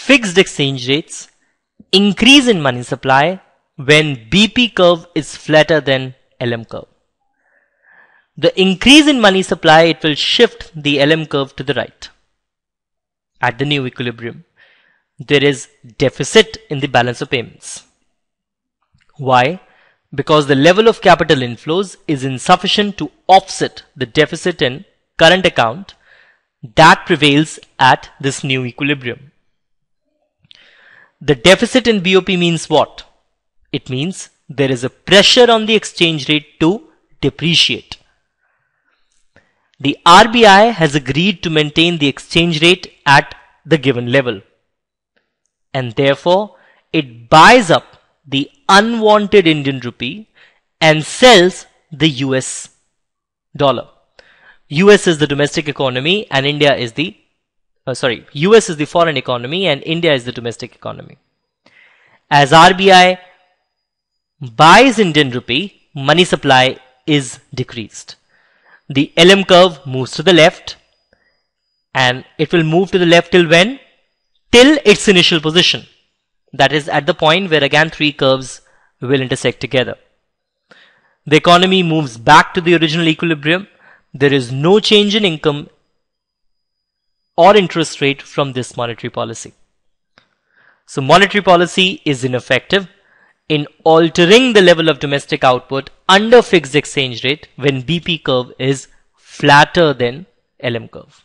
fixed exchange rates increase in money supply when BP curve is flatter than LM curve. The increase in money supply, it will shift the LM curve to the right. At the new equilibrium, there is deficit in the balance of payments. Why? Because the level of capital inflows is insufficient to offset the deficit in current account that prevails at this new equilibrium. The deficit in BOP means what? It means there is a pressure on the exchange rate to depreciate. The RBI has agreed to maintain the exchange rate at the given level. And therefore, it buys up the unwanted Indian rupee and sells the US dollar. US is the domestic economy and India is the uh, sorry, US is the foreign economy and India is the domestic economy. As RBI buys Indian rupee, money supply is decreased. The LM curve moves to the left and it will move to the left till when? Till its initial position. That is at the point where again three curves will intersect together. The economy moves back to the original equilibrium. There is no change in income or interest rate from this monetary policy. So monetary policy is ineffective in altering the level of domestic output under fixed exchange rate when BP curve is flatter than LM curve.